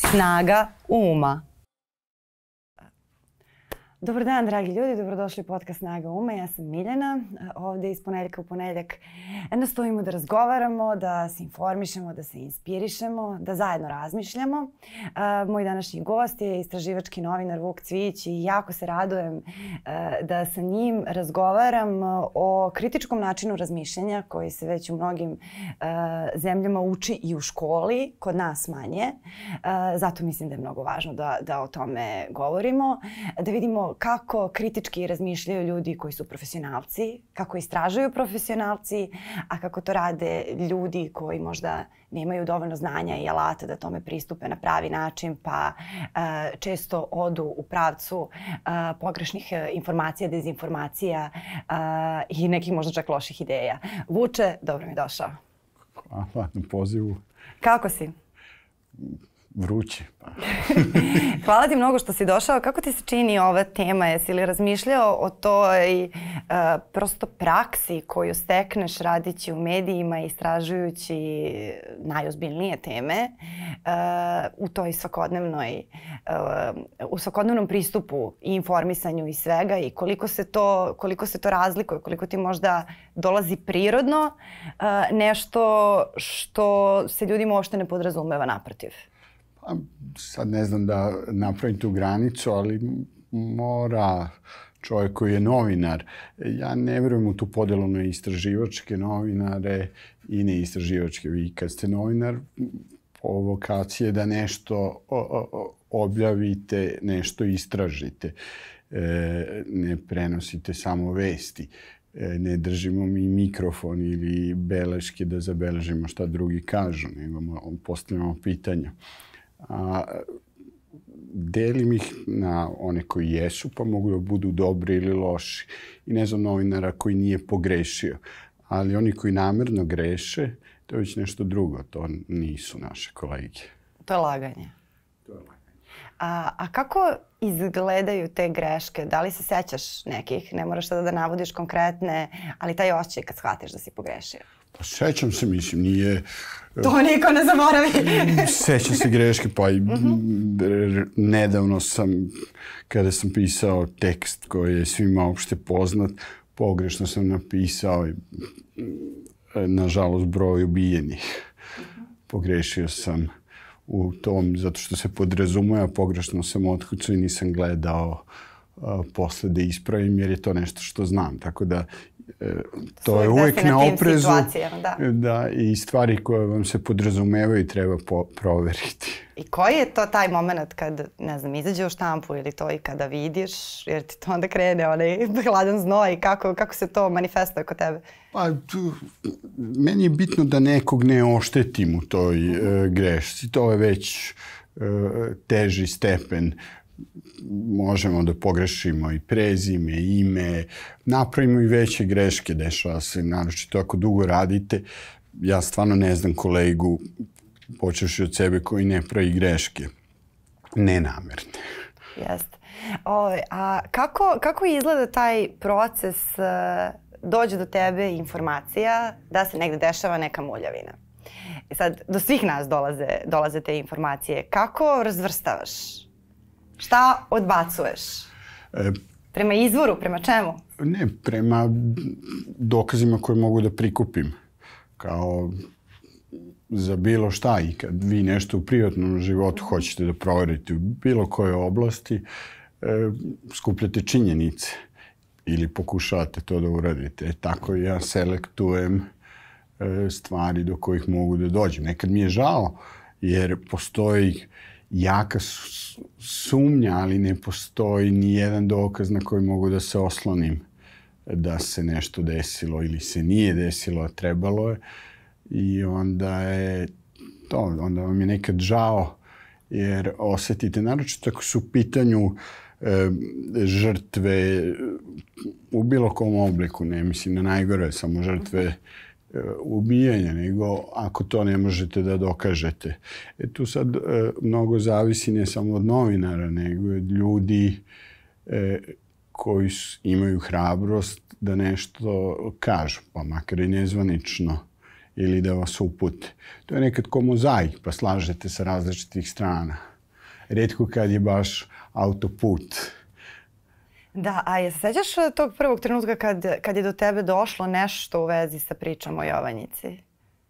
Snaga uma Dobar dan, dragi ljudi, dobrodošli u podcast Snaga Uma. Ja sam Miljana. Ovde iz ponedjeljka u ponedjeljak nastojimo da razgovaramo, da se informišemo, da se inspirišemo, da zajedno razmišljamo. Moj današnji gost je istraživački novinar Vuk Cvić i jako se radujem da sa njim razgovaram o kritičkom načinu razmišljanja koji se već u mnogim zemljama uči i u školi, kod nas manje. Zato mislim da je mnogo važno da, da o tome govorimo, da vidimo kako kritički razmišljaju ljudi koji su profesionalci, kako istražuju profesionalci, a kako to rade ljudi koji možda nemaju dovoljno znanja i alata da tome pristupe na pravi način, pa uh, često odu u pravcu uh, pogrešnih e, informacija, dezinformacija uh, i nekih možda čak loših ideja. Vuče, dobro mi došao. Hvala na pozivu. Kako si? Vruće. Pa. Hvala ti mnogo što si došao. Kako ti se čini ova tema? Jesi li razmišljao o toj uh, prosto praksi koju stekneš radići u medijima i istražujući najozbiljnije teme uh, u toj svakodnevnoj, uh, u svakodnevnom pristupu i informisanju i svega i koliko se to, koliko se to razlikuje, koliko ti možda dolazi prirodno uh, nešto što se ljudima uopšte ne podrazumeva naprotiv? sad ne znam da napravim tu granicu, ali mora čovjek koji je novinar. Ja ne vjerujem u tu podelu na istraživačke novinare i ne neistraživačke. Vi kad ste novinar, provokacije da nešto objavite, nešto istražite. E, ne prenosite samo vesti. E, ne držimo mi mikrofon ili beleške da zabeležimo šta drugi kažu, nego postavljamo pitanja a, delim ih na one koji jesu, pa mogu da budu dobri ili loši. I ne znam novinara koji nije pogrešio. Ali oni koji namerno greše, to je već nešto drugo. To nisu naše kolege. To je laganje. To je laganje. A, a kako izgledaju te greške? Da li se sećaš nekih? Ne moraš sada da navodiš konkretne, ali taj osjećaj kad shvatiš da si pogrešio. Pa sećam se, mislim, nije... E, to niko ne zaboravi. sećam se greške, pa i mhm. nedavno sam, kada sam pisao tekst koji je svima opšte poznat, pogrešno sam napisao i e, nažalost broj ubijenih. Pogrešio sam u tom, zato što se podrazumuje, pogrešno sam otkucao i nisam gledao e, posle da ispravim, jer je to nešto što znam. Tako da to je uvek na oprezu. Da. da, i stvari koje vam se podrazumevaju treba po, proveriti. I koji je to taj moment kad, ne znam, izađe u štampu ili to i kada vidiš, jer ti to onda krene onaj hladan znoj, kako, kako se to manifestuje kod tebe? Pa, tu, meni je bitno da nekog ne oštetim u toj uh, grešci. To je već uh, teži stepen uh, možemo da pogrešimo i prezime, i ime, napravimo i veće greške, dešava se, naročito ako dugo radite, ja stvarno ne znam kolegu, počeš od sebe koji ne pravi greške, nenamerne. Jeste. O, a kako, kako izgleda taj proces e, dođe do tebe informacija da se negde dešava neka muljavina? E, sad, do svih nas dolaze, dolaze te informacije. Kako razvrstavaš? Šta odbacuješ? E, prema izvoru, prema čemu? Ne, prema dokazima koje mogu da prikupim. Kao za bilo šta i kad vi nešto u privatnom životu hoćete da proverite u bilo kojoj oblasti, e, skupljate činjenice ili pokušavate to da uradite. E, tako ja selektujem e, stvari do kojih mogu da dođem. Nekad mi je žao jer postoji jaka sumnja, ali ne postoji ni jedan dokaz na koji mogu da se oslonim da se nešto desilo ili se nije desilo, a trebalo je. I onda je to, onda vam je nekad žao jer osetite, naročito ako su u pitanju e, žrtve u bilo kom obliku, ne mislim na najgore, samo žrtve E, ubijanja, nego ako to ne možete da dokažete. E, tu sad e, mnogo zavisi ne samo od novinara, nego od ljudi e, koji su, imaju hrabrost da nešto kažu, pa makar i nezvanično ili da vas upute. To je nekad ko mozaik, pa slažete sa različitih strana. Redko kad je baš autoput Da, a je se sećaš eh, tog prvog trenutka kad, kad je do tebe došlo nešto u vezi sa pričom o Jovanjici?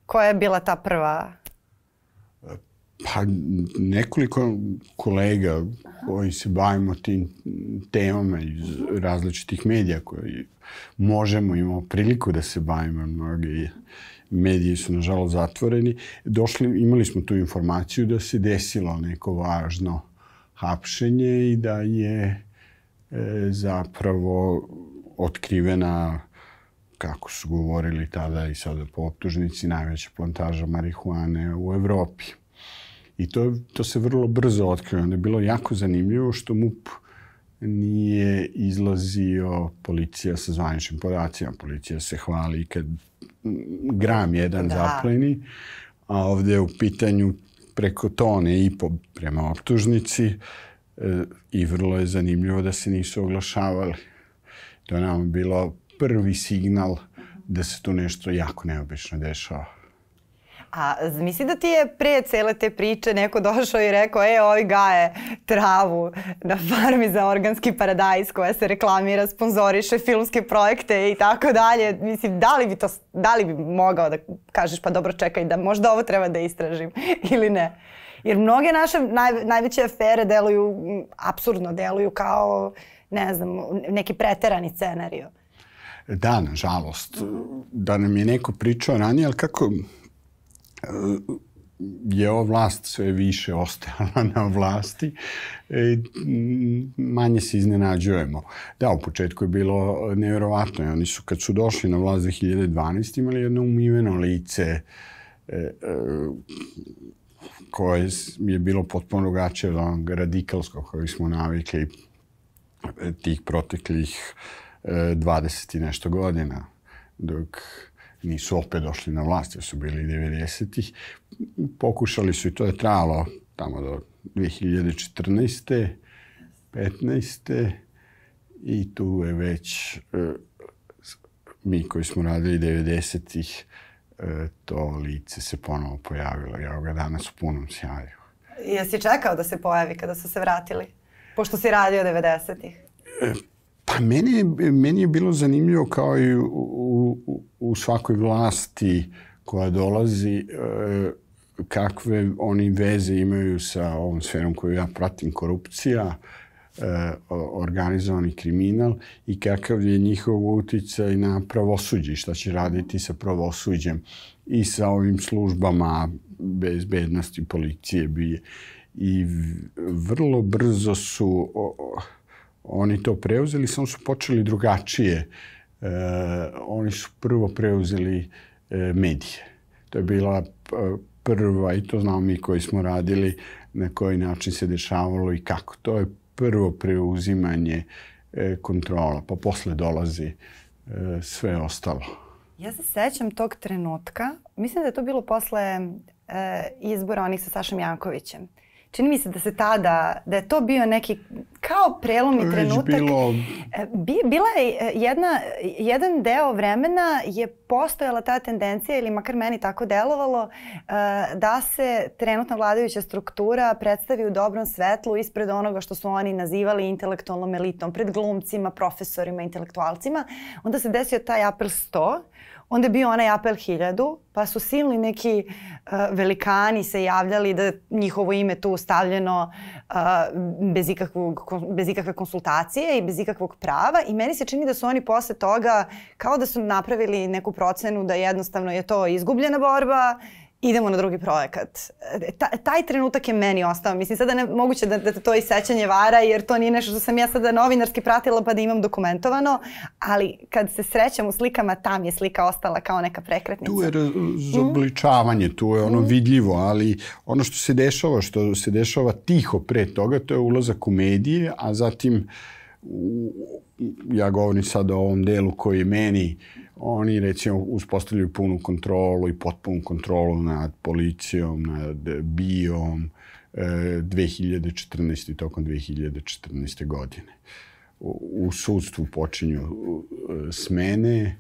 Koja je bila ta prva? Pa nekoliko kolega Aha. koji se bavimo tim temama iz različitih medija koji možemo, imamo priliku da se bavimo mnogi mediji su nažalost zatvoreni. Došli, imali smo tu informaciju da se desilo neko važno hapšenje i da je E, zapravo otkrivena kako su govorili tada i sada po optužnici, najveća plantaža marihuane u Evropi. I to, to se vrlo brzo otkrio. Onda je bilo jako zanimljivo što MUP nije izlazio policija sa zvaničnim podacijama. Policija se hvali kad gram jedan da. zapleni, a ovde je u pitanju preko tone i po prema optužnici i vrlo je zanimljivo da se nisu oglašavali. To je nam bilo prvi signal da se tu nešto jako neobično dešava. A misli da ti je pre cele te priče neko došao i rekao e, ovi gaje travu na farmi za organski paradajz koja se reklamira, sponzoriše filmske projekte i tako dalje. Mislim, da li bi, to, da li bi mogao da kažeš pa dobro čekaj da možda ovo treba da istražim ili ne? Jer mnoge naše naj, najveće afere deluju, absurdno deluju kao, ne znam, neki preterani scenario. Da, nažalost. Da nam je neko pričao ranije, ali kako e, je ova vlast sve više ostala na vlasti, e, manje se iznenađujemo. Da, u početku je bilo nevjerovatno. oni su, kad su došli na vlast 2012, imali jedno umiveno lice, e, koje je bilo potpuno drugačije od onog radikalskog koji smo navikli e, tih proteklih 20 e, i nešto godina, dok nisu opet došli na vlast, jer su bili 90-ih. Pokušali su i to je trajalo tamo do 2014. 15. i tu je već e, mi koji smo radili 90-ih E, to lice se ponovo pojavilo. Ja ga danas u punom sjaju. Jesi čekao da se pojavi kada su se vratili? Pošto si radio 90-ih. E, pa meni meni je bilo zanimljivo kao i u, u, u svakoj vlasti koja dolazi e, kakve oni veze imaju sa ovom sferom koju ja pratim, korupcija, E, organizovani kriminal i kakav je njihov uticaj na pravosuđe šta će raditi sa pravosuđem i sa ovim službama bezbednosti policije bi i vrlo brzo su oni to preuzeli, samo su počeli drugačije. E, oni su prvo preuzeli e, medije. To je bila e, prva, i to znamo mi koji smo radili, na koji način se dešavalo i kako. To je prvo preuzimanje e, kontrola, pa posle dolazi e, sve ostalo. Ja se sećam tog trenutka, mislim da je to bilo posle e, izbora onih sa Sašom Jankovićem. Čini mi se da se tada, da je to bio neki kao prelomni trenutak. Bilo... E, bi, bila je e, jedna, jedan deo vremena je postojala ta tendencija ili makar meni tako delovalo e, da se trenutna vladajuća struktura predstavi u dobrom svetlu ispred onoga što su oni nazivali intelektualnom elitom, pred glumcima, profesorima, intelektualcima. Onda se desio taj April 100 Onda je bio onaj apel hiljadu, pa su silni neki uh, velikani se javljali da njihovo ime tu stavljeno uh, bez, ikakvog, bez ikakve konsultacije i bez ikakvog prava i meni se čini da su oni posle toga kao da su napravili neku procenu da jednostavno je to izgubljena borba, idemo na drugi projekat. E, ta, taj trenutak je meni ostao. Mislim, sada ne moguće da, da to i sećanje vara, jer to nije nešto što sam ja sada novinarski pratila pa da imam dokumentovano, ali kad se srećem u slikama, tam je slika ostala kao neka prekretnica. Tu je mm. razobličavanje, mm. tu je ono mm. vidljivo, ali ono što se dešava, što se dešava tiho pre toga, to je ulazak u medije, a zatim u, ja govorim sad o ovom delu koji je meni uh, oni recimo uspostavljaju punu kontrolu i potpunu kontrolu nad policijom, nad biom, 2014. i e, tokom 2014. godine. U sudstvu počinju e, smene,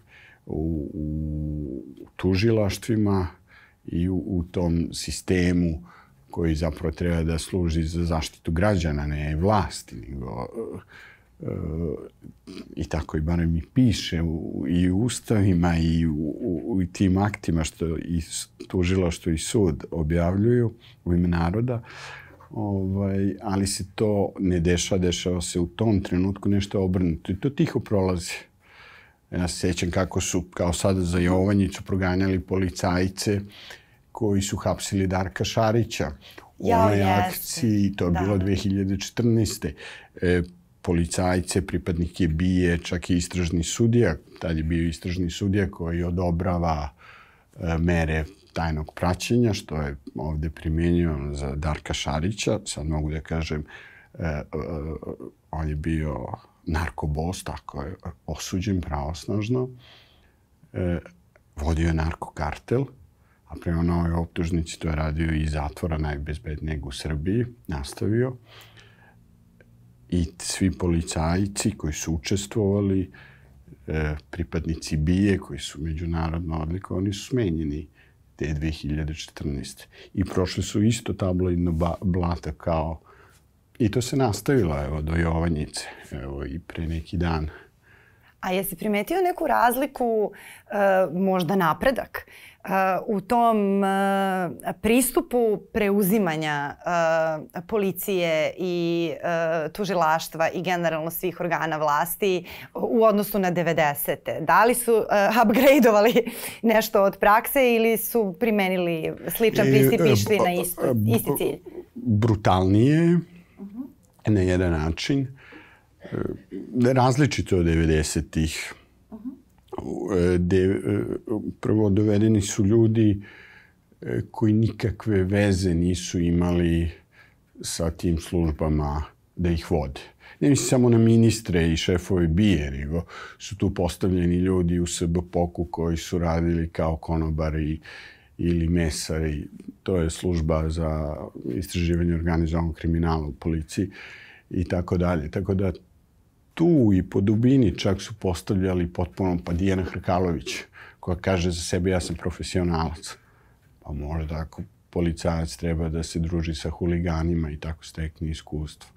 u, u tužilaštvima i u, u tom sistemu koji zapravo treba da služi za zaštitu građana, ne vlasti, nego e, i tako i barem mi piše u, i u ustavima i u, u, u tim aktima što i tužilo što i sud objavljuju u ime naroda, ovaj, ali se to ne dešava, dešava se u tom trenutku nešto obrnuto i to tiho prolazi. Ja se sećam kako su, kao sada za Jovanjicu, proganjali policajce koji su hapsili Darka Šarića u onoj akciji, to je da. bilo 2014. E, policajce, pripadnike bije, čak i istražni sudija, tad je bio istražni sudija koji odobrava e, mere tajnog praćenja, što je ovde primjenjivano za Darka Šarića. Sad mogu da kažem, e, e, on je bio narkobos, tako je osuđen pravosnažno, vodio je narkokartel, a prema novoj optužnici to je radio i zatvora najbezbednijeg u Srbiji, nastavio i svi policajci koji su učestvovali, e, pripadnici bije koji su međunarodno oni su smenjeni te 2014. I prošle su isto tabloidno blata kao I to se nastavilo evo, do Jovanjice evo, i pre neki dan. A jesi primetio neku razliku, e, možda napredak, e, u tom e, pristupu preuzimanja policije i tužilaštva i generalno svih organa vlasti u odnosu na 90. Da li su upgradeovali nešto od prakse ili su primenili sličan pristup i išli na isti, isti cilj? Brutalnije, uh mhm. -huh. na jedan način E, različito od 90-ih. Uh -huh. De, e, prvo, dovedeni su ljudi e, koji nikakve veze nisu imali sa tim službama da ih vode. Ne mislim samo na ministre i šefove bije, nego su tu postavljeni ljudi u SB poku koji su radili kao konobari ili mesari. To je služba za istraživanje organizovanog kriminala u policiji i tako dalje. Tako da tu i po dubini čak su postavljali potpuno, pa Dijana Hrkalović, koja kaže za sebe ja sam profesionalac. Pa možda ako policajac treba da se druži sa huliganima i tako stekne iskustvo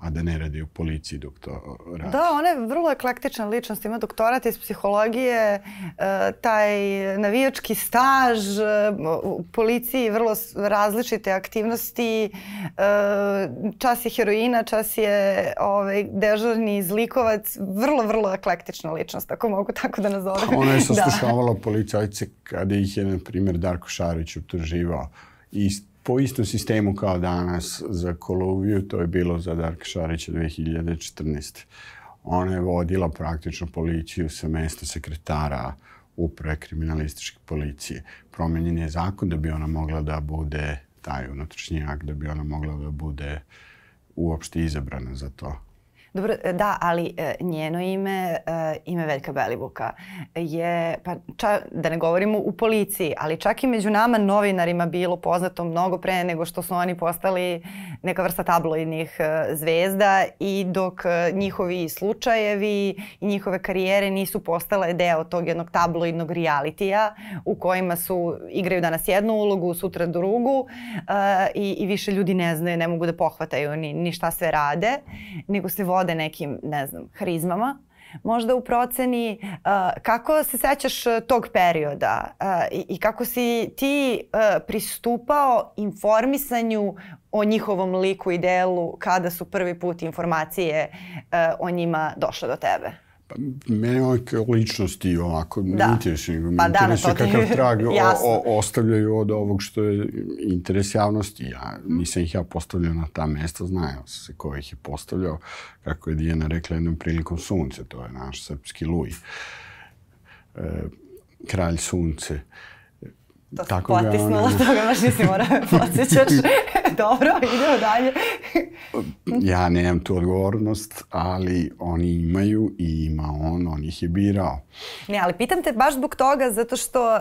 a da ne radi u policiji dok to radi. Da, ona je vrlo eklektična ličnost, ima doktorat iz psihologije, e, taj navijački staž, e, u policiji vrlo različite aktivnosti, e, čas je heroina, čas je ovaj, dežurni zlikovac, vrlo, vrlo eklektična ličnost, ako mogu tako da nazovem. Pa ona je da. saslušavala da. policajce kada ih je, na primjer, Darko Šarić optuživao i po istom sistemu kao danas za Kolumbiju, to je bilo za Darka Šarića 2014. Ona je vodila praktično policiju sa mesta sekretara uprave kriminalističke policije. Promenjen je zakon da bi ona mogla da bude taj unutrašnji akt, da bi ona mogla da bude uopšte izabrana za to. Dobro, e, da, ali e, njeno ime, e, ime Veljka Belivuka je, pa ča, da ne govorimo u policiji, ali čak i među nama novinarima bilo poznato mnogo pre nego što su oni postali neka vrsta tabloidnih zvezda i dok njihovi slučajevi i njihove karijere nisu postale deo tog jednog tabloidnog realitija u kojima su, igraju danas jednu ulogu, sutra drugu i, i više ljudi ne znaju, ne mogu da pohvataju ni, ni šta sve rade, nego se vode vode nekim, ne znam, harizmama, možda u proceni uh, kako se sećaš e, tog perioda uh, i, i kako si ti uh, pristupao informisanju o njihovom liku i delu kada su prvi put informacije uh, o njima došle do tebe? Pa, mene ovak ličnosti ovako da. ne interesuje. Pa da, interesuje kakav trag o, o, ostavljaju od ovog što je interes javnosti. Ja, nisam ih ja postavljao na ta mesta, znaju se ko ih je postavljao. Kako je Dijana rekla jednom prilikom sunce, to je naš srpski luj. E, kralj sunce. E, To Tako potisnula ga, toga, baš nisi morao me podsjećaš. Dobro, idemo dalje. ja nemam tu odgovornost, ali oni imaju i ima on, on ih je birao. Ne, ali pitam te baš zbog toga, zato što e,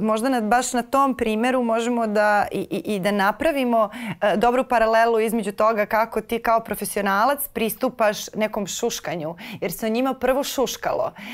možda na, baš na tom primeru možemo da i, i, i da napravimo e, dobru paralelu između toga kako ti kao profesionalac pristupaš nekom šuškanju, jer se o njima prvo šuškalo. E,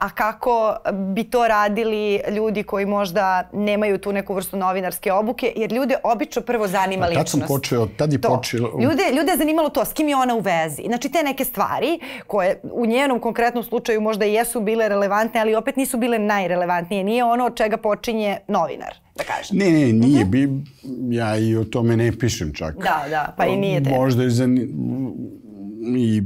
a kako bi to radili ljudi koji možda ne imaju tu neku vrstu novinarske obuke, jer ljude obično prvo zanima ličnost. Tad sam počeo, tad je to. počelo. Ljude, ljude je zanimalo to, s kim je ona u vezi. Znači te neke stvari koje u njenom konkretnom slučaju možda i jesu bile relevantne, ali opet nisu bile najrelevantnije. Nije ono od čega počinje novinar da kažem. Ne, ne, nije. Mhm. Bi, uh -huh. ja i o tome ne pišem čak. Da, da, pa i nije te. Možda je za, i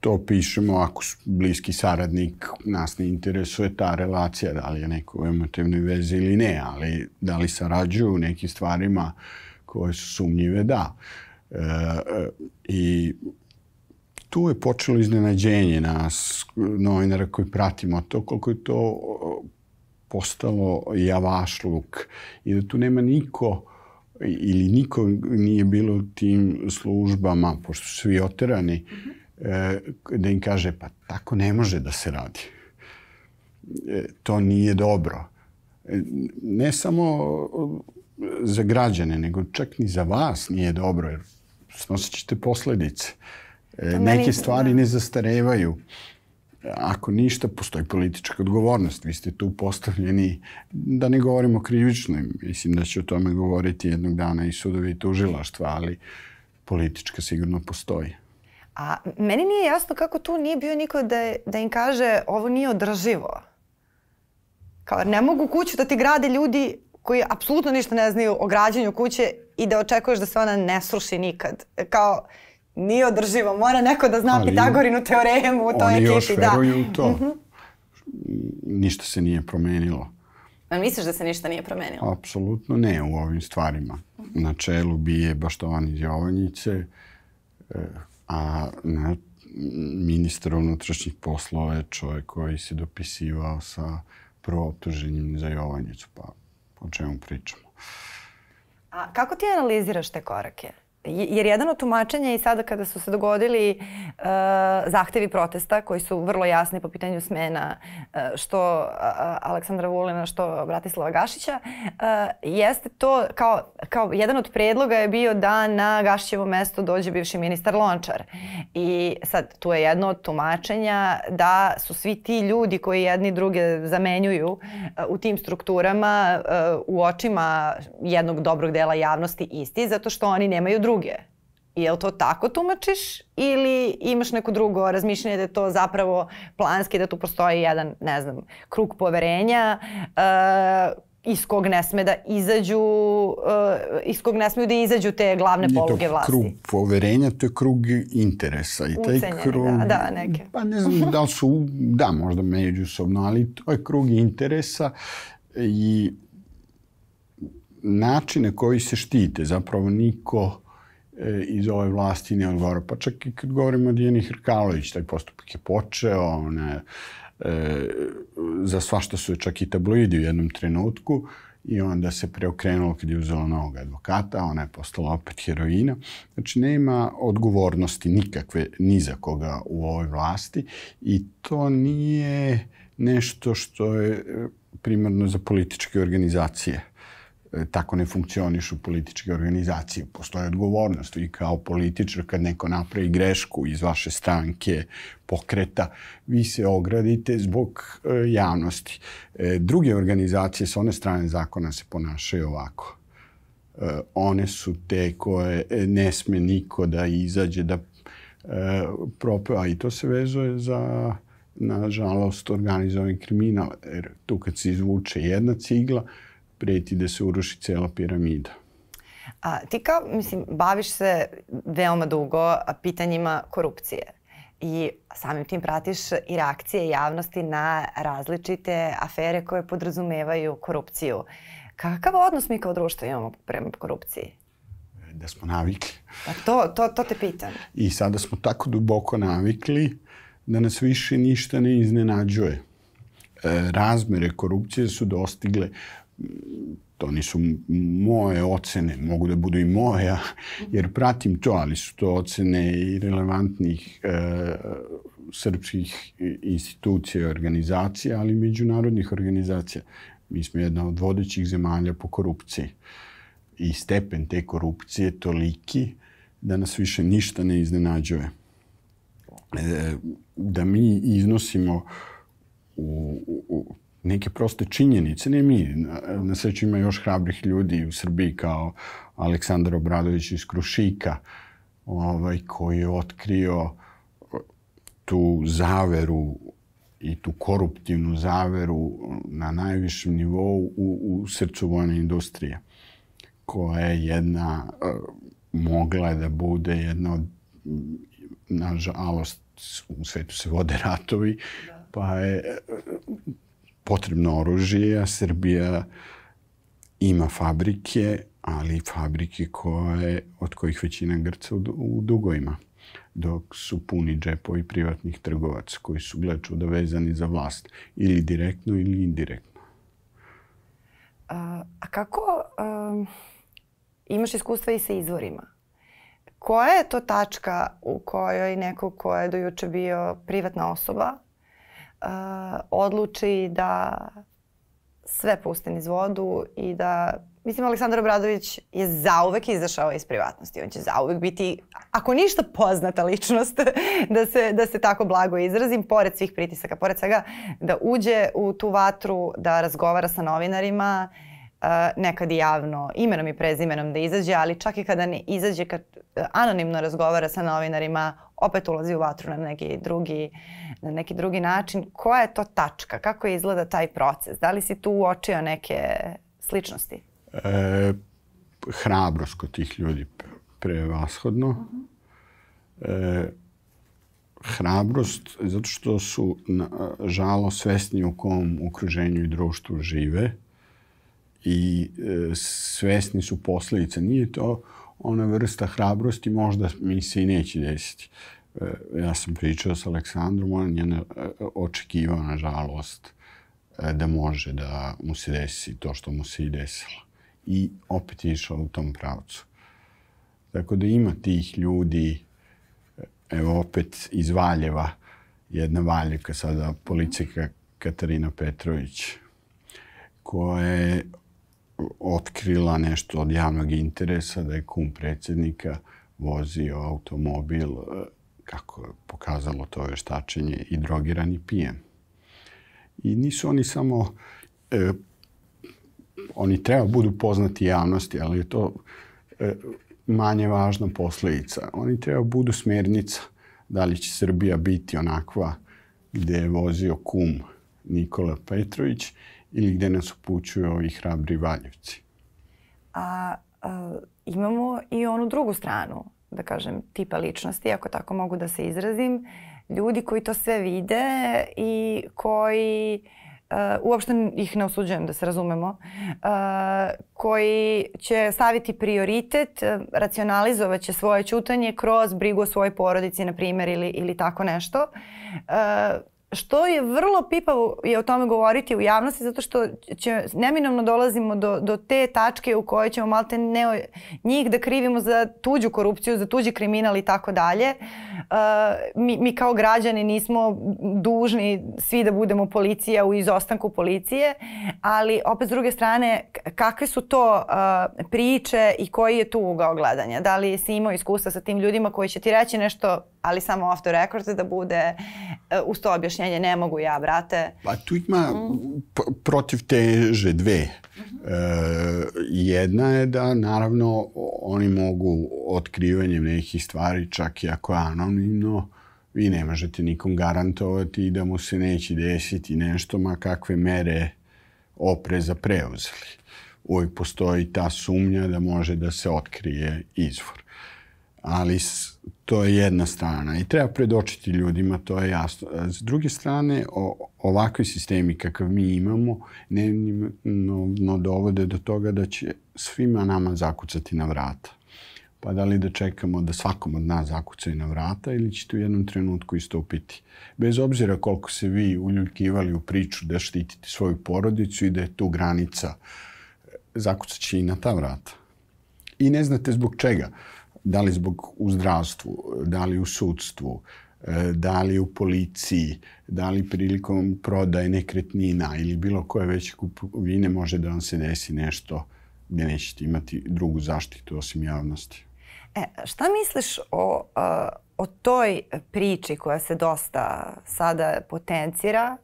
to pišemo ako su bliski saradnik, nas ne interesuje ta relacija, da li je neko u emotivnoj vezi ili ne, ali da li sarađuju u nekim stvarima koje su sumnjive, da. E, e I tu je počelo iznenađenje nas, novinara koji pratimo to, koliko je to postalo javašluk i da tu nema niko ili niko nije bilo tim službama, pošto su svi oterani, mm -hmm E, da im kaže pa tako ne može da se radi. E, to nije dobro. E, ne samo za građane, nego čak ni za vas nije dobro, jer snosit ćete posledice. Neke stvari da. ne zastarevaju. Ako ništa, postoji politička odgovornost. Vi ste tu postavljeni, da ne govorimo krivično, mislim da će o tome govoriti jednog dana i sudovi i tužilaštva, ali politička sigurno postoji. A meni nije jasno kako tu nije bio niko da, da im kaže ovo nije održivo. Kao, ne mogu kuću da ti grade ljudi koji apsolutno ništa ne znaju o građenju kuće i da očekuješ da se ona ne sruši nikad. Kao, nije održivo, mora neko da zna Ali, Pitagorinu teoremu u toj ekipi. Oni još kipi, da. veruju da. u to. Mm -hmm. Ništa se nije promenilo. A misliš da se ništa nije promenilo? Apsolutno ne u ovim stvarima. Na čelu bije baštovani iz Jovanjice, e, a na, ministar unutrašnjih poslova je čovjek koji se dopisivao sa prvooptuženjem za Jovanjicu. Pa o čemu pričamo? A kako ti analiziraš te korake? Jer jedan od tumačenja i sada kada su se dogodili uh, zahtevi protesta koji su vrlo jasni po pitanju smena uh, što uh, Aleksandra Vulina, što Bratislava Gašića, uh, jeste to kao, kao jedan od predloga je bio da na Gašićevo mesto dođe bivši ministar Lončar. I sad tu je jedno od tumačenja da su svi ti ljudi koji jedni druge zamenjuju uh, u tim strukturama uh, u očima jednog dobrog dela javnosti isti zato što oni nemaju drugi druge. Jel to tako tumačiš ili imaš neko drugo razmišljanje da je to zapravo planski, da tu postoji jedan, ne znam, krug poverenja uh, iz kog ne sme da izađu, uh, iz kog ne smeju da izađu te glavne Nije poluge vlasti. to Krug poverenja, to je krug interesa. I taj Ucenjeni, krug, da, da, neke. Pa ne znam da li su, da, možda međusobno, ali to je krug interesa i načine koji se štite. Zapravo niko E, iz ove vlasti ne odgovara. Pa čak i kad govorimo o Dijani Hrkalović, taj postupak je počeo, ona, e, za svašta su čak i tabloidi u jednom trenutku i onda se preokrenulo kad je uzela novog advokata, ona je postala opet heroina. Znači, nema odgovornosti nikakve ni za koga u ovoj vlasti i to nije nešto što je e, primarno za političke organizacije E, tako ne funkcionišu političke organizacije. Postoje odgovornost. Vi kao političar kad neko napravi grešku iz vaše stranke, pokreta, vi se ogradite zbog e, javnosti. E, druge organizacije sa one strane zakona se ponašaju ovako. E, one su te koje e, ne sme niko da izađe, da e, prope, a i to se vezuje za nažalost organizovan kriminal. Jer tu kad se izvuče jedna cigla, preti da se uruši cela piramida. A, ti kao, mislim, baviš se veoma dugo pitanjima korupcije i samim tim pratiš i reakcije javnosti na različite afere koje podrazumevaju korupciju. Kakav odnos mi kao društvo imamo prema korupciji? E, da smo navikli. Pa to, to, to te pitam. I sada smo tako duboko navikli da nas više ništa ne iznenađuje. E, razmere korupcije su dostigle to nisu moje ocene, mogu da budu i moja, jer pratim to, ali su to ocene i relevantnih e, srpskih institucija i organizacija, ali i međunarodnih organizacija. Mi smo jedna od vodećih zemalja po korupciji. I stepen te korupcije je toliki da nas više ništa ne iznenađuje. E, da mi iznosimo u, u, neke proste činjenice, ne mi, na, na sreću ima još hrabrih ljudi u Srbiji kao Aleksandar Obradović iz Krušika, ovaj, koji je otkrio tu zaveru i tu koruptivnu zaveru na najvišem nivou u, u srcu vojne industrije, koja je jedna, eh, mogla je da bude jedna od, nažalost, u svetu se vode ratovi, da. pa je eh, potrebno oružje, a Srbija ima fabrike, ali fabrike koje, od kojih većina Grca u, u dok su puni džepovi privatnih trgovaca koji su gleču da vezani za vlast ili direktno ili indirektno. A, a kako um, imaš iskustva i sa izvorima? Koja je to tačka u kojoj neko ko je dojuče bio privatna osoba Eh, odluči da sve pusti niz vodu i da Mislim, Aleksandar Obradović je zauvek izašao iz privatnosti. On će zauvek biti, ako ništa, poznata ličnost, da se, da se tako blago izrazim, pored svih pritisaka, pored svega, da uđe u tu vatru, da razgovara sa novinarima, uh, Eh, nekad i javno, imenom i prezimenom da izađe, ali čak i kada ne izađe, kad eh, anonimno razgovara sa novinarima, opet ulazi u vatru na neki drugi, na neki drugi način. Koja je to tačka? Kako izgleda taj proces? Da li si tu uočio neke sličnosti? E, hrabrost kod tih ljudi prevashodno. Uh -huh. e, hrabrost zato što su, na, žalo, svesni u kom okruženju i društvu žive i e, svesni su posledica. Nije to ona vrsta hrabrosti, možda mi se i neće desiti. E, ja sam pričao sa Aleksandrom, on je ne, očekivao, nažalost, e, da može da mu se desi to što mu se i desilo. I opet je išao u tom pravcu. Tako da ima tih ljudi, e, evo opet iz Valjeva, jedna Valjevka sada, policijka Katarina Petrović, koja je otkrila nešto od javnog interesa, da je kum predsednika vozio automobil, e, kako je pokazalo to veštačenje, i drogirani i pijen. I nisu oni samo, e, oni treba da budu poznati javnosti, ali je to e, manje važna posledica. Oni treba da budu smernica da li će Srbija biti onakva gde je vozio kum Nikola Petrović ili gde nas upućuju ovi hrabri valjevci. A, a imamo i onu drugu stranu, da kažem, tipa ličnosti, ako tako mogu da se izrazim, ljudi koji to sve vide i koji Uh, uopšte ih ne osuđujem da se razumemo, uh, koji će staviti prioritet, uh, racionalizovat će svoje čutanje kroz brigu o svojoj porodici, na primjer, ili, ili tako nešto. Uh, što je vrlo pipavo je o tome govoriti u javnosti zato što će, neminovno dolazimo do, do te tačke u kojoj ćemo malte ne njih da krivimo za tuđu korupciju, za tuđi kriminal i tako dalje. E, mi, mi kao građani nismo dužni svi da budemo policija u izostanku policije, ali opet s druge strane kakve su to uh, priče i koji je tu ugao gledanja? Da li si imao iskustva sa tim ljudima koji će ti reći nešto, ali samo off the record da bude uh, uz to objašnjenje? objašnjenje, ne mogu ja, brate. Pa tu ima mm. protiv teže dve. Mm -hmm. e, jedna je da naravno oni mogu otkrivanjem nekih stvari, čak i ako je anonimno, vi ne možete nikom garantovati da mu se neće desiti nešto, ma kakve mere opreza preuzeli. Uvijek postoji ta sumnja da može da se otkrije izvor ali to je jedna strana i treba predočiti ljudima, to je jasno. E, s druge strane, o, ovakvi sistemi kakav mi imamo nevno dovode do toga da će svima nama zakucati na vrata. Pa da li da čekamo da svakom od nas zakucaju na vrata ili ćete u jednom trenutku istupiti. Bez obzira koliko se vi uljuljkivali u priču da štitite svoju porodicu i da je tu granica, zakucat će i na ta vrata. I ne znate zbog čega. Uh, da li zbog u zdravstvu, da li u sudstvu, e, da li u policiji, da li prilikom prodaje nekretnina ili bilo koje veće kupovine može da vam se desi nešto gde nećete imati drugu zaštitu osim javnosti. E, šta misliš o, o toj priči koja se dosta sada potencira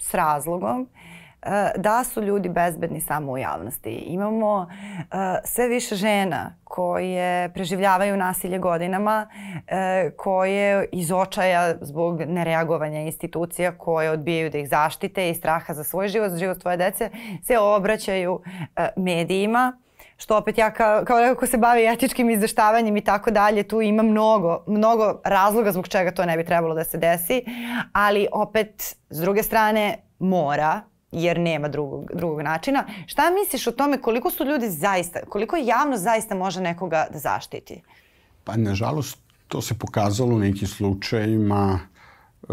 s razlogom? Eh, da su ljudi bezbedni samo u javnosti. Imamo eh, sve više žena koje preživljavaju nasilje godinama, eh, koje iz očaja zbog nereagovanja institucija koje odbijaju da ih zaštite i straha za svoj život, za život svoje dece, se obraćaju medijima što opet ja kao, kao neko ko se bavi etičkim izveštavanjem i tako dalje, tu ima mnogo, mnogo razloga zbog čega to ne bi trebalo da se desi, ali opet s druge strane mora jer nema drugog, drugog načina. Šta misliš o tome koliko su ljudi zaista, koliko javno zaista može nekoga da zaštiti? Pa nažalost to se pokazalo u nekim slučajima e,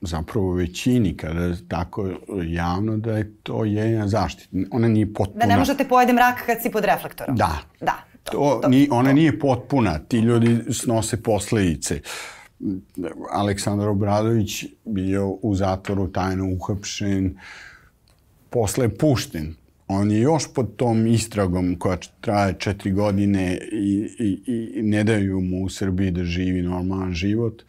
zapravo u većini kada je tako javno da je to jedina zaštita. Ona nije potpuna. Da ne možete pojede mrak kad si pod reflektorom. Da. Da. To, to, ni, ona to. nije potpuna. Ti ljudi snose posledice. Uh, Aleksandar Obradović bio u zatvoru tajno uhapšen, posle pušten. On je još pod tom istragom koja traje četiri godine i, i, i ne daju mu u Srbiji da živi normalan život,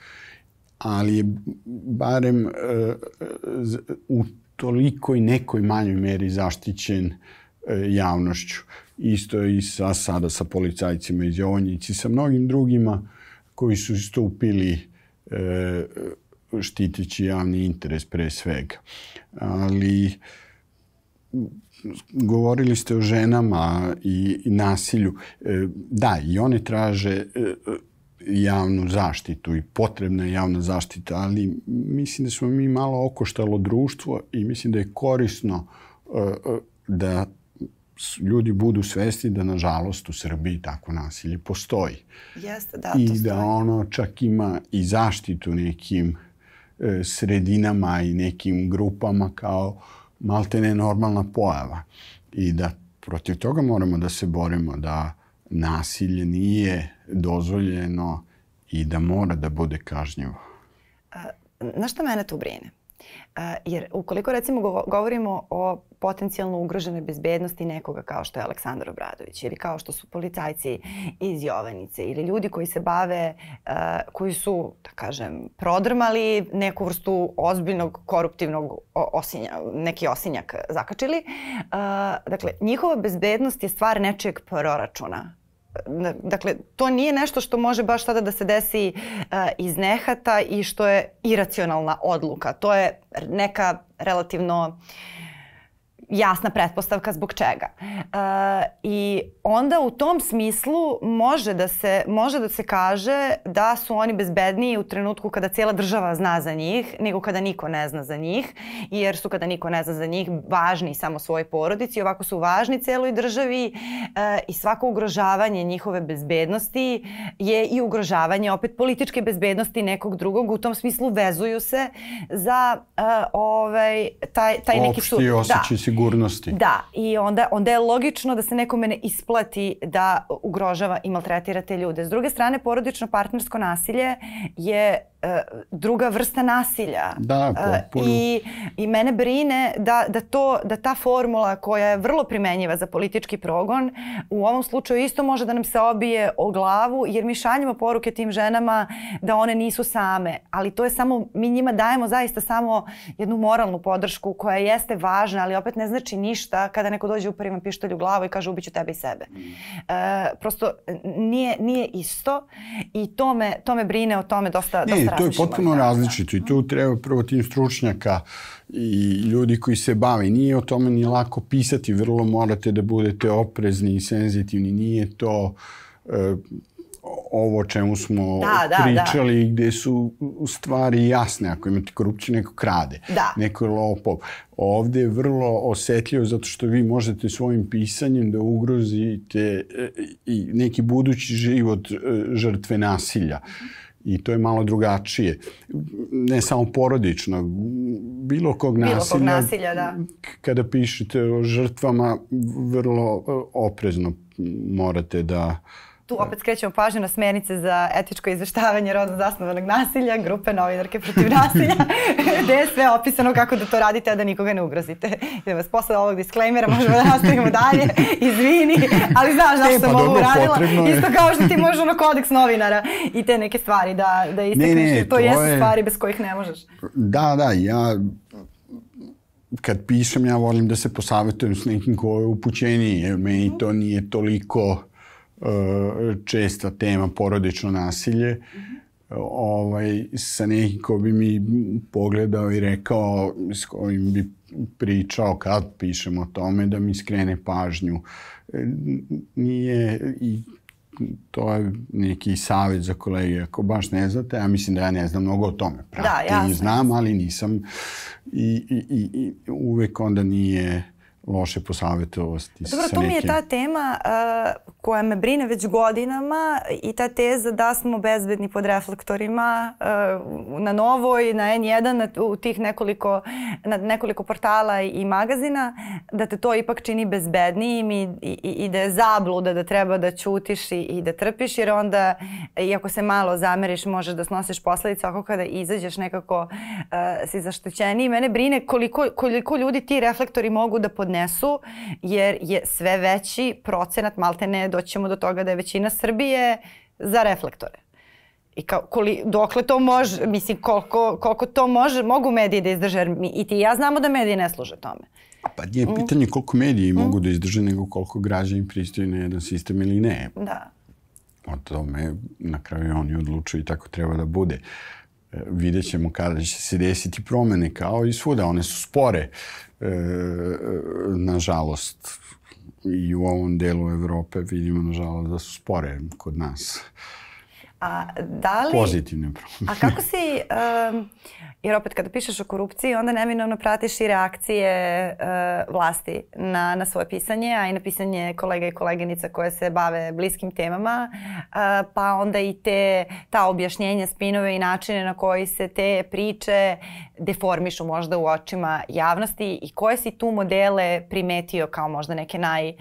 ali je barem e, e u tolikoj nekoj manjoj meri zaštićen e, javnošću. Isto je i sa, sada sa policajcima iz Jovanjici, sa mnogim drugima koji su istupili e, štitići javni interes pre svega. Ali govorili ste o ženama i, i nasilju. E, da, i one traže e, javnu zaštitu i potrebna je javna zaštita, ali mislim da smo mi malo okoštalo društvo i mislim da je korisno e, e da ljudi budu svesti da nažalost u Srbiji tako nasilje postoji. Jeste, da, I to da ono čak ima i zaštitu nekim e, sredinama i nekim grupama kao maltene normalna pojava. I da protiv toga moramo da se borimo da nasilje nije dozvoljeno i da mora da bude kažnjivo. A, na što mene tu brine? Jer ukoliko recimo govorimo o potencijalno ugroženoj bezbednosti nekoga kao što je Aleksandar Obradović ili kao što su policajci iz Jovanice ili ljudi koji se bave, koji su, da kažem, prodrmali neku vrstu ozbiljnog koruptivnog osinja, neki osinjak zakačili. Dakle, njihova bezbednost je stvar nečijeg proračuna Dakle, to nije nešto što može baš sada da se desi e, iz nehata i što je iracionalna odluka. To je neka relativno uh, jasna pretpostavka zbog čega. E, I onda u tom smislu može da, se, može da se kaže da su oni bezbedniji u trenutku kada cijela država zna za njih nego kada niko ne zna za njih, jer su kada niko ne zna za njih važni samo svoj porodici, ovako su važni celoj državi e, i svako ugrožavanje njihove bezbednosti je i ugrožavanje opet političke bezbednosti nekog drugog. U tom smislu vezuju se za e, ovaj, taj, taj neki... Opšti osjećaj da, sigurnosti. Da, i onda, onda je logično da se nekome ne isplati da ugrožava i maltretira te ljude. S druge strane, porodično partnersko nasilje je Eh, druga vrsta nasilja. Da, potpuno. Eh, I, I mene brine da, da, to, da ta formula koja je vrlo primenjiva za politički progon u ovom slučaju isto može da nam se obije o glavu jer mi šaljemo poruke tim ženama da one nisu same. Ali to je samo, mi njima dajemo zaista samo jednu moralnu podršku koja jeste važna, ali opet ne znači ništa kada neko dođe upari vam pištolj u glavu i kaže ubiću tebe i sebe. E, prosto nije, nije isto i to me, to me brine o tome dosta, dosta to je potpuno da, različito i tu treba prvo tim stručnjaka i ljudi koji se bave. Nije o tome ni lako pisati, vrlo morate da budete oprezni i senzitivni. Nije to e, ovo čemu smo da, da, da. pričali da. gde su stvari jasne. Ako imate korupciju, neko krade, da. neko je lopov. Ovde je vrlo osetljivo zato što vi možete svojim pisanjem da ugrozite e, i neki budući život e, žrtve nasilja. Mm -hmm i to je malo drugačije. Ne samo porodično, bilo kog nasilja. Bilo kog nasilja, da. Kada pišete o žrtvama, vrlo e, oprezno morate da uh, Tu da. opet skrećemo pažnju na smernice za etičko izveštavanje rodno zasnovanog nasilja, grupe novinarke protiv nasilja, gde je sve opisano kako da to radite, a da nikoga ne ugrozite. Idemo vas posle ovog disklejmera, možemo da nastavimo dalje, izvini, ali znaš da sam pa ovo uradila. Isto kao što ti možeš ono kodeks novinara i te neke stvari da, da istekneš, ne, ne, to, to jesu je... stvari bez kojih ne možeš. Da, da, ja kad pišem, ja volim da se posavetujem s nekim ko je upućeniji, jer meni to nije toliko Eh, česta tema porodično nasilje ovaj, sa nekim ko bi mi pogledao i rekao, s kojim bi pričao kad pišem o tome, da mi skrene pažnju. Eh, nije, i to je neki savjet za kolege. Ako baš ne znate, ja mislim da ja ne znam mnogo o tome. Da, Pratim, da, znam, ali nisam. I, i, i, i uvek onda nije loše posavetovosti Dobro, sa nekim. Dobro, to mi je ta tema uh, koja me brine već godinama i ta teza da smo bezbedni pod reflektorima uh, na Novoj, na N1, na, u tih nekoliko, na nekoliko portala i magazina, da te to ipak čini bezbednijim i, i, i da je zabluda da treba da ćutiš i, i da trpiš, jer onda, iako se malo zameriš, možeš da snosiš posledice, ako kada izađeš nekako uh, si zaštećeniji. Mene brine koliko, koliko ljudi ti reflektori mogu da podnesu odnesu, jer je sve veći procenat, malte ne, doćemo do toga da je većina Srbije za reflektore. I kao, koli, dokle to može, mislim, koliko, koliko to može, mogu medije da izdrže, mi, i ti ja znamo da medije ne služe tome. A pa nije mm. pitanje koliko mediji mm. mogu da izdrže, nego koliko građani pristaju na jedan sistem ili ne. Da. O tome na kraju oni odlučuju i tako treba da bude. E, vidjet ćemo kada će se desiti promene, kao i svuda, one su spore e, nažalost, i u ovom delu Evrope vidimo, nažalost, da su spore kod nas. A, da li, Pozitivne promene. a kako si, um, jer opet kada pišeš o korupciji, onda neminovno pratiš i reakcije uh, vlasti na, na svoje pisanje, a i na pisanje kolega i koleginica koje se bave bliskim temama, uh, pa onda i te, ta objašnjenja, spinove i načine na koji se te priče deformišu možda u očima javnosti i koje si tu modele primetio kao možda neke naj, uh,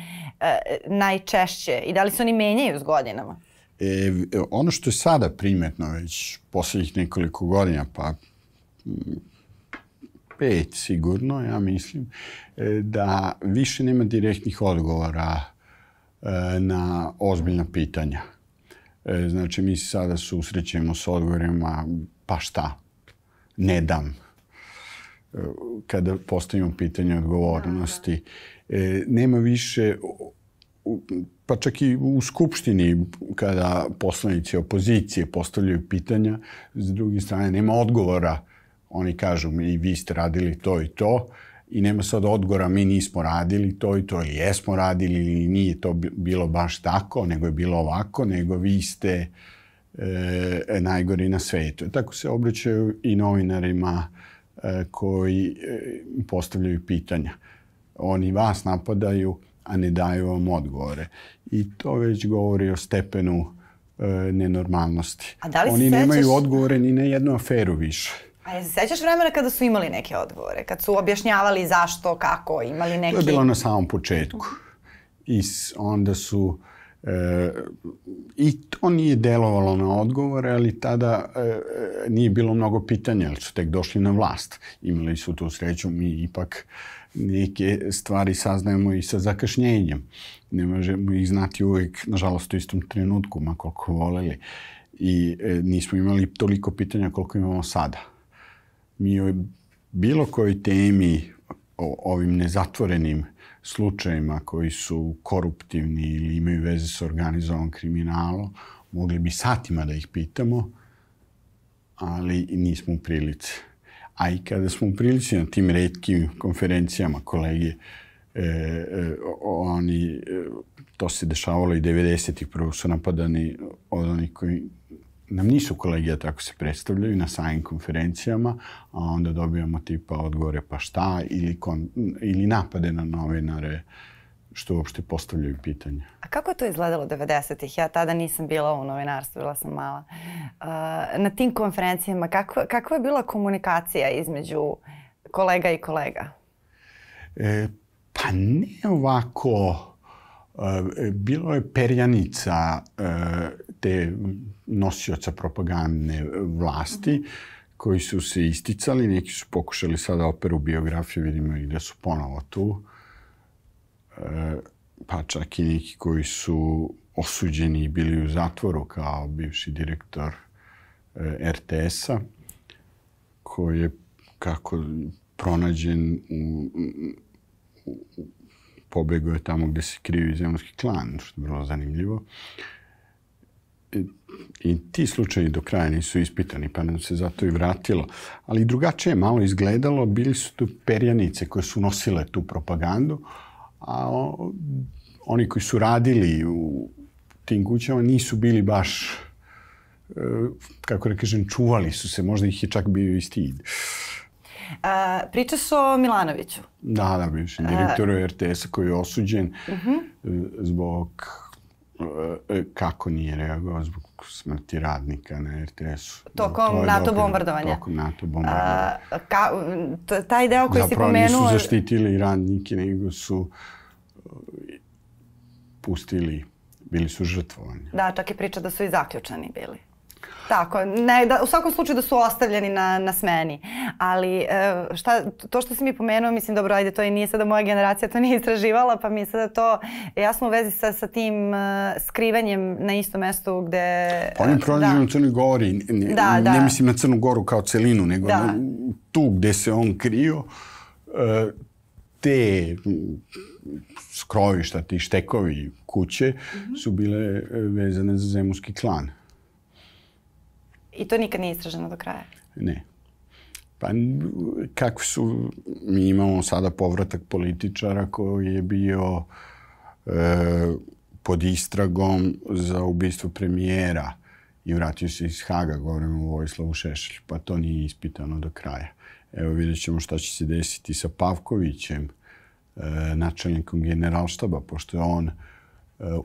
najčešće i da li se oni menjaju s godinama? E, ono što je sada primetno već poslednjih nekoliko godina, pa mm, pet sigurno, ja mislim, e, da više nema direktnih odgovora e, na ozbiljna pitanja. E, znači, mi se sada susrećemo s odgovorima, pa šta, ne dam. Kada postavimo pitanje odgovornosti, da, da. nema više pa čak i u Skupštini, kada poslanici opozicije postavljaju pitanja, s druge strane nema odgovora. Oni kažu, i vi ste radili to i to, i nema sad odgovora, mi nismo radili to i to, ili jesmo radili, ili nije to bilo baš tako, nego je bilo ovako, nego vi ste e, najgori na svetu. Tako se obraćaju i novinarima e, koji e, postavljaju pitanja. Oni vas napadaju, a ne daju vam odgovore i to već govori o stepenu e, nenormalnosti. A da li Oni sećaš... nemaju odgovore ni na jednu aferu više. A jel se sećaš vremena kada su imali neke odgovore? Kad su objašnjavali zašto, kako, imali neki... To je bilo na samom početku. I onda su... E, I to nije delovalo na odgovore, ali tada e, e, nije bilo mnogo pitanja, jer su tek došli na vlast. Imali su tu sreću, mi ipak neke stvari saznajemo i sa zakašnjenjem ne možemo ih znati uvek, nažalost, u istom trenutku, ma koliko voleli. I e, nismo imali toliko pitanja koliko imamo sada. Mi o bilo kojoj temi, o ovim nezatvorenim slučajima koji su koruptivni ili imaju veze sa organizovan kriminalom, mogli bi satima da ih pitamo, ali nismo u prilici. A i kada smo u prilici na tim redkim konferencijama, kolege, uh, e, e oni, e, to se dešavalo i 90-ih, prvo su napadani od onih koji nam nisu kolegija tako se predstavljaju na sajim konferencijama, a onda dobijamo tipa odgovore pa šta ili, kon, ili napade na novinare što uopšte postavljaju pitanja. A kako je to izgledalo 90-ih? Ja tada nisam bila u novinarstvu, bila sam mala. Uh, na tim konferencijama kako, kako je bila komunikacija između kolega i kolega? E, Pa ne ovako. E, bilo je perjanica e, te nosioca propagandne vlasti koji su se isticali, neki su pokušali sada operu biografiju, vidimo i da su ponovo tu. E, pa čak i neki koji su osuđeni i bili u zatvoru kao bivši direktor RTS-a, koji je kako pronađen u u, pobegao je tamo gde se kriju iz zemunski klan, što je vrlo zanimljivo. I, e, I ti slučaji do kraja nisu ispitani, pa nam se zato i vratilo. Ali drugačije je malo izgledalo, bili su tu perjanice koje su nosile tu propagandu, a o, oni koji su radili u tim kućama nisu bili baš, e, kako da kažem, čuvali su se, možda ih je čak bio i stid. Uh, A, pričaš o Milanoviću. Da, da, bivšem direktoru RTS-a koji je osuđen uh mhm. -huh. E, zbog e, e, kako nije reagovao zbog smrti radnika na RTS-u. Tokom to NATO bombardovanja. Tokom NATO bombardovanja. A, ka, taj deo koji Zapravo si pomenuo... Zapravo nisu zaštitili radnike, nego su pustili, bili su žrtvovani. Da, čak i priča da su i zaključani bili. Tako, ne, da, u svakom slučaju da su ostavljeni na, na smeni. Ali e, šta, to što si mi pomenuo, mislim, dobro, ajde, to i nije sada moja generacija, to nije istraživala, pa mi je sada to jasno u vezi sa, sa tim e, skrivanjem na istom mestu gde... Pa on je pronađen da. u Crnoj Gori, da, ne, da, da. ne mislim na Crnu Goru kao celinu, nego da. na, tu gde se on krio, uh, te skrovišta, ti štekovi kuće mm -hmm. su bile vezane za zemunski klan. Mm I to nikad nije istraženo do kraja? Ne. Pa kako su, mi imamo sada povratak političara koji je bio e, pod istragom za ubistvo premijera i vratio se iz Haga, govorimo o Vojislavu Šešelju, pa to nije ispitano do kraja. Evo vidjet ćemo šta će se desiti sa Pavkovićem, e, načelnikom generalštaba, pošto je on e,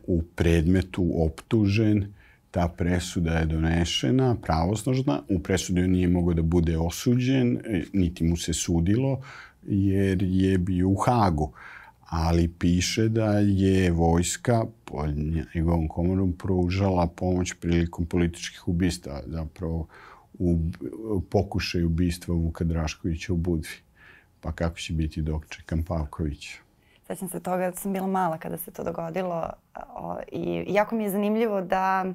u predmetu optužen ta presuda je donešena, pravosnožna, u presudi on nije mogao da bude osuđen, e, niti mu se sudilo, jer je bio u Hagu. Ali piše da je vojska pod njegovom komorom pružala pomoć prilikom političkih ubistva, zapravo u pokušaju ubistva Vuka Draškovića u Budvi. Pa kako će biti dok dokčekan Pavkovića? Sećam se toga da sam bila mala kada se to dogodilo o, i jako mi je zanimljivo da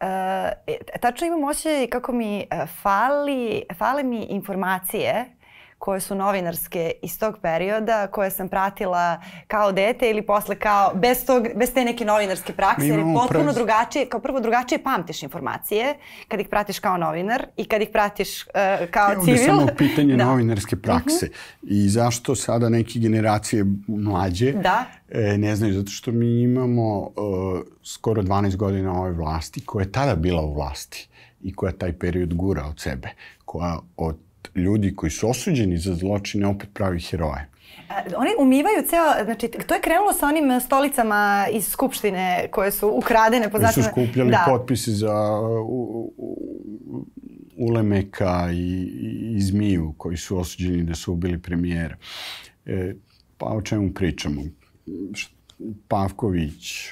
e, e tačno imam osjećaj kako mi e, fali, fale mi informacije koje su novinarske iz tog perioda koje sam pratila kao dete ili posle kao bez, tog, bez te neke novinarske prakse jer potpuno prez... drugačije, kao prvo drugačije pamtiš informacije kad ih pratiš kao novinar i kad ih pratiš uh, kao Evo civil. Evo samo pitanje da. novinarske prakse uh mhm. -huh. i zašto sada neke generacije mlađe da. e, ne znaju, zato što mi imamo uh, skoro 12 godina ove vlasti koja je tada bila u vlasti i koja taj period gura od sebe, koja od ljudi koji su osuđeni za zločine opet pravi heroje. Oni umivaju ceo, znači to je krenulo sa onim stolicama iz Skupštine koje su ukradene. Po značinu. su skupljali da. potpisi za uh, u, u, Ulemeka i, i Zmiju koji su osuđeni da su ubili premijera. E, pa o čemu pričamo? Pavković,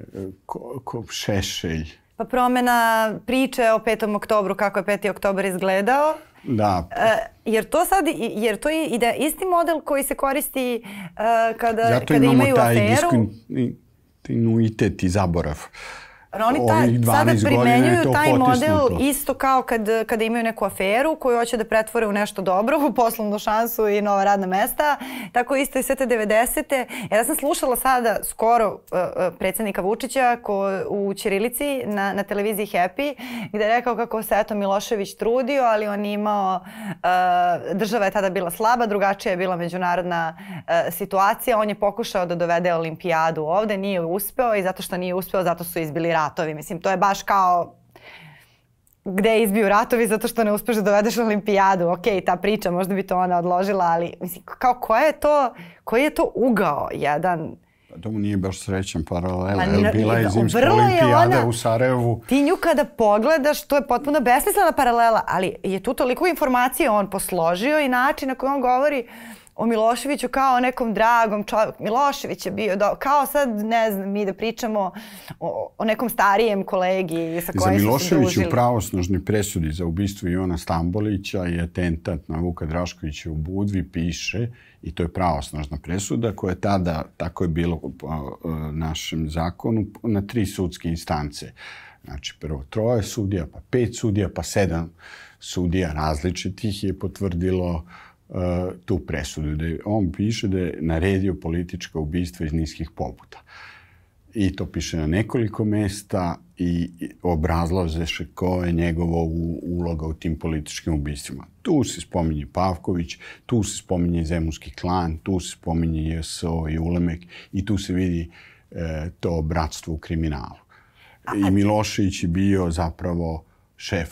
e, ko, ko, Šešelj. Pa promena priče o 5. oktobru, kako je 5. oktobar izgledao. Da. E, jer to sad, jer to je ide, da isti model koji se koristi e, kada, Zato kada imaju aferu. Zato imamo taj diskontinuitet i zaborav. Uh, oni ta, sada primenjuju taj model isto kao kad, kada imaju neku aferu koju hoće da pretvore u nešto dobro, u poslovnu šansu i nova radna mesta. Tako isto i sve te 90. Ja sam slušala sada skoro uh, uh, predsednika Vučića ko, u Ćirilici na, na televiziji Happy gde je rekao kako se eto Milošević trudio, ali on imao, uh, država je tada bila slaba, drugačija je bila međunarodna uh, situacija. On je pokušao da dovede olimpijadu ovde, nije uspeo i zato što nije uspeo, zato su izbili ratovi. Mislim, to je baš kao gde izbiju ratovi zato što ne uspeš da dovedeš na olimpijadu. Ok, ta priča, možda bi to ona odložila, ali mislim, kao koja je to, koji je to ugao jedan pa to mu nije baš srećan paralel. Pa, bila je zimska olimpijada u Sarajevu. Ti nju kada pogledaš, to je potpuno besmislena paralela, ali je tu toliko informacije on posložio i način na koji on govori o Miloševiću kao o nekom dragom čovjeku. Milošević je bio, do, kao sad, ne znam, mi da pričamo o, o nekom starijem kolegi sa kojim smo se družili. Za u pravosnožnoj presudi za ubistvo Ivana Stambolića i atentat na Vuka Draškovića u Budvi piše, i to je pravosnožna presuda, koja je tada, tako je bilo po našem zakonu, na tri sudske instance. Znači, prvo troje sudija, pa pet sudija, pa sedam sudija različitih je potvrdilo uh, E, tu presudu. Da on piše da je naredio politička ubistva iz niskih pobuda. I to piše na nekoliko mesta i obrazlaže se ko je njegova uloga u tim političkim ubistvima. Tu se spominje Pavković, tu se spominje Zemunski klan, tu se spominje JSO i Ulemek i tu se vidi e, to bratstvo u kriminalu. I Milošević je bio zapravo šef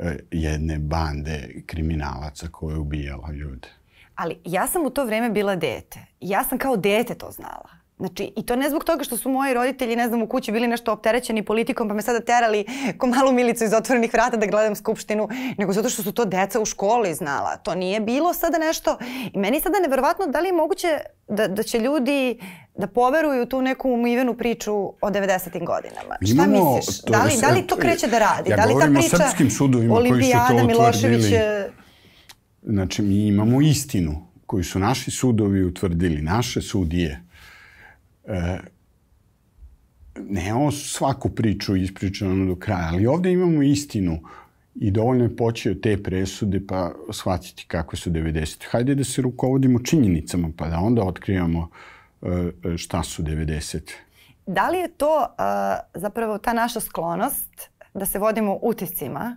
E, jedne bande kriminalaca koja je ubijala ljude. Ali ja sam u to vreme bila dete. Ja sam kao dete to znala. Znači, i to ne zbog toga što su moji roditelji, ne znam, u kući bili nešto opterećeni politikom, pa me sada terali ko malu milicu iz otvorenih vrata da gledam skupštinu, nego zato što su to deca u školi znala. To nije bilo sada nešto. I meni sada neverovatno da li je moguće da, da će ljudi da poveruju tu neku umivenu priču o 90. godinama. Šta Imamo, misliš? Da, da li, da li to e, kreće da radi? Ja da li ta priča o srpskim sudovima Olimpijada, koji su to Milošević... Utvrdili. Znači, mi imamo istinu koju su naši sudovi utvrdili, naše sudije. E, ne o svaku priču ispričanu do kraja, ali ovde imamo istinu i dovoljno je počeo te presude pa shvatiti kako su 90. Hajde da se rukovodimo činjenicama pa da onda otkrivamo uh, E, e, šta su 90. Da li je to zapravo ta naša sklonost da se vodimo utiscima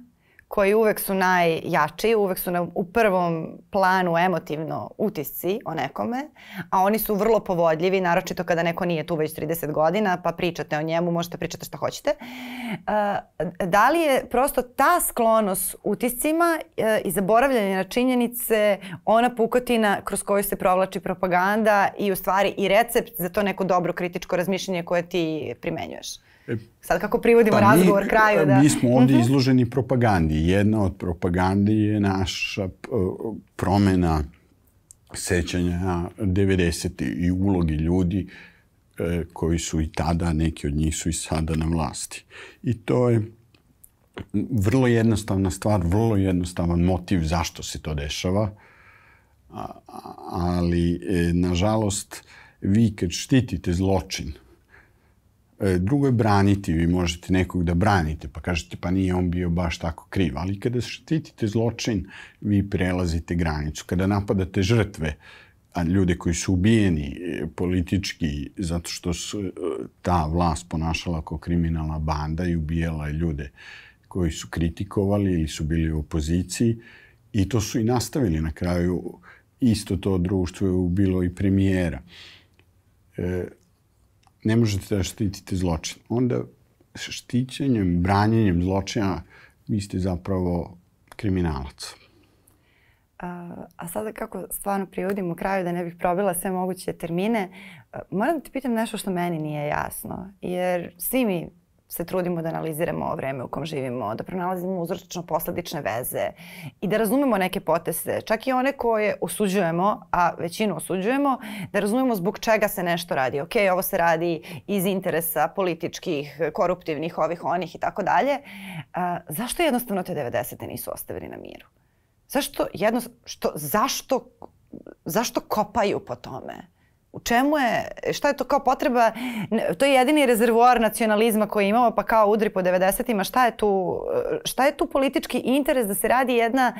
koji uvek su najjači, uvek su na, u prvom planu emotivno utisci o nekome, a oni su vrlo povodljivi, naročito kada neko nije tu već 30 godina, pa pričate o njemu, možete da pričati šta hoćete. E, da li je prosto ta sklonost utiscima e, i zaboravljanje na činjenice ona pukotina kroz koju se provlači propaganda i u stvari i recept za to neko dobro kritičko razmišljanje koje ti primenjuješ? Sad kako privodimo pa, razgovor mi, kraju. Da... Mi smo ovdje mhm. izloženi propagandi. Jedna od propagandi je naša promena sećanja 90. i ulogi ljudi e, koji su i tada, neki od njih su i sada na vlasti. I to je vrlo jednostavna stvar, vrlo jednostavan motiv zašto se to dešava. Ali, e, nažalost, vi kad štitite zločin, E, drugo je braniti, vi možete nekog da branite, pa kažete pa nije on bio baš tako kriv, ali kada štitite zločin, vi prelazite granicu. Kada napadate žrtve, a ljude koji su ubijeni e, politički zato što su e, ta vlast ponašala kao kriminalna banda i ubijala je ljude koji su kritikovali ili su bili u opoziciji i to su i nastavili na kraju. Isto to društvo je ubilo i premijera. E, ne možete da štitite zločin. Onda štićenjem, branjenjem zločina vi ste zapravo kriminalac. A, a sada kako stvarno privodim u kraju da ne bih probila sve moguće termine, moram da te pitam nešto što meni nije jasno. Jer svi mi se trudimo da analiziramo ovo vreme u kom živimo, da pronalazimo uzročno-posledične veze i da razumemo neke potese, čak i one koje osuđujemo, a većinu osuđujemo, da razumemo zbog čega se nešto radi. Ok, ovo se radi iz interesa političkih, koruptivnih, ovih, onih i tako dalje. Zašto jednostavno te 90. nisu ostavili na miru? Zašto, jedno, što, zašto, zašto kopaju po tome? U čemu je, šta je to kao potreba, to je jedini rezervoar nacionalizma koji imamo, pa kao udri po 90-ima, šta je tu, šta je tu politički interes da se radi jedna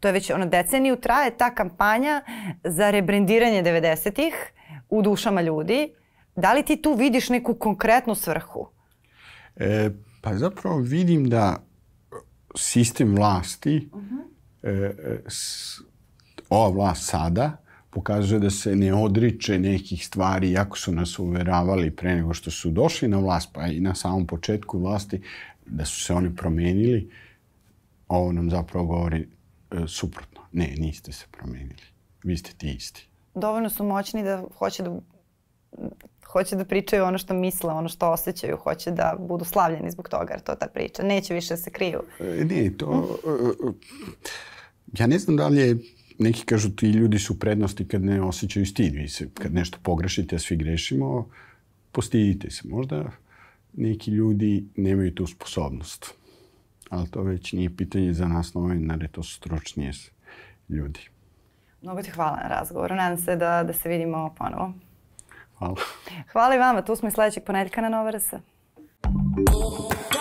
to je već ono deceniju traje ta kampanja za rebrendiranje 90-ih u dušama ljudi. Da li ti tu vidiš neku konkretnu svrhu? E, pa zapravo vidim da sistem vlasti, uh mhm. -huh. E, e, s, ova vlast sada, pokazuje da se ne odriče nekih stvari, iako su nas uveravali pre nego što su došli na vlast, pa i na samom početku vlasti, da su se oni promenili, ovo nam zapravo govori e, suprotno. Ne, niste se promenili. Vi ste ti isti. Dovoljno su moćni da hoće da hoće da pričaju ono što misle, ono što osjećaju, hoće da budu slavljeni zbog toga, jer to je ta priča. Neće više da se kriju. E, ne, to... E, e ja ne znam da li je neki kažu ti ljudi su prednosti kad ne osjećaju stid. Vi se, kad nešto pogrešite, a svi grešimo, postidite se. Možda neki ljudi nemaju tu sposobnost. Ali to već nije pitanje za nas novinare, to su stručnije ljudi. Mnogo ti hvala na razgovoru. Nadam se da, da se vidimo ponovo. Hvala. Hvala i vama. Tu smo i sledećeg ponedjeljka na Novarasa. Thank